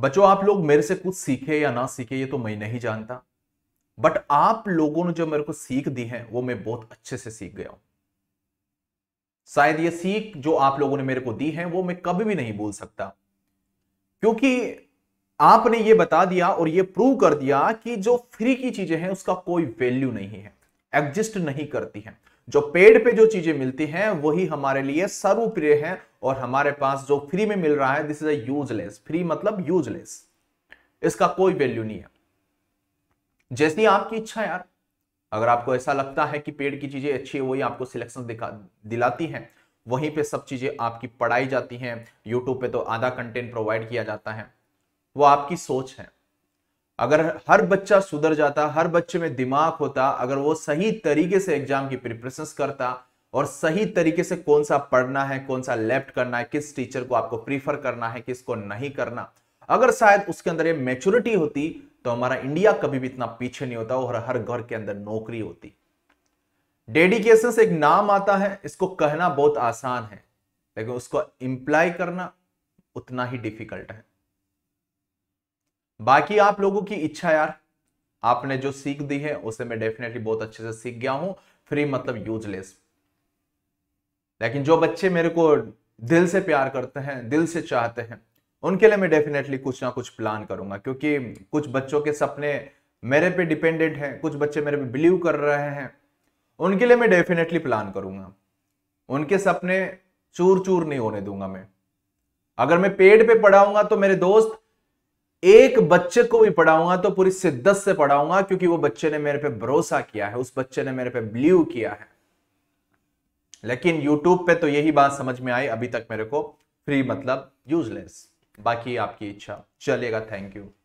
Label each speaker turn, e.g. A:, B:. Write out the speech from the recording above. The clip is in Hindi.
A: बच्चों आप लोग मेरे से कुछ सीखे या ना सीखे ये तो मैं नहीं जानता बट आप लोगों ने जो मेरे को सीख दी है वो मैं बहुत अच्छे से सीख गया हूं शायद ये सीख जो आप लोगों ने मेरे को दी है वो मैं कभी भी नहीं भूल सकता क्योंकि आपने ये बता दिया और ये प्रूव कर दिया कि जो फ्री की चीजें हैं उसका कोई वैल्यू नहीं है एग्जिस्ट नहीं करती हैं जो पेड़ पे जो चीजें मिलती हैं वही हमारे लिए सर्वप्रिय हैं और हमारे पास जो फ्री में मिल रहा है this is a useless free मतलब यूजलेस इसका कोई वैल्यू नहीं है जैसी आपकी इच्छा यार अगर आपको ऐसा लगता है कि पेड़ की चीजें अच्छी है वही आपको सिलेक्शन दिखा दिलाती हैं वहीं पे सब चीजें आपकी पढ़ाई जाती हैं यूट्यूब पे तो आधा कंटेंट प्रोवाइड किया जाता है वो आपकी सोच है अगर हर बच्चा सुधर जाता हर बच्चे में दिमाग होता अगर वो सही तरीके से एग्जाम की प्रिपरेशन करता और सही तरीके से कौन सा पढ़ना है कौन सा लेफ्ट करना है किस टीचर को आपको प्रीफर करना है किसको नहीं करना अगर शायद उसके अंदर ये मेच्योरिटी होती तो हमारा इंडिया कभी भी इतना पीछे नहीं होता और हर घर के अंदर नौकरी होती डेडिकेशन से एक नाम आता है इसको कहना बहुत आसान है लेकिन उसको इंप्लाई करना उतना ही डिफिकल्ट है बाकी आप लोगों की इच्छा यार आपने जो सीख दी है उसे मैं डेफिनेटली बहुत अच्छे से सीख गया हूं फ्री मतलब यूजलेस लेकिन जो बच्चे मेरे को दिल से प्यार करते हैं दिल से चाहते हैं उनके लिए मैं डेफिनेटली कुछ ना कुछ प्लान करूंगा क्योंकि कुछ बच्चों के सपने मेरे पे डिपेंडेंट हैं कुछ बच्चे मेरे पे बिलीव कर रहे हैं उनके लिए मैं डेफिनेटली प्लान करूंगा उनके सपने चूर चूर नहीं होने दूंगा मैं अगर मैं पेड़ पे पढ़ाऊंगा तो मेरे दोस्त एक बच्चे को भी पढ़ाऊंगा तो पूरी शिद्दत से पढ़ाऊंगा क्योंकि वो बच्चे ने मेरे पे भरोसा किया है उस बच्चे ने मेरे पे बिलीव किया है लेकिन YouTube पे तो यही बात समझ में आई अभी तक मेरे को फ्री मतलब यूजलेस बाकी आपकी इच्छा चलेगा थैंक यू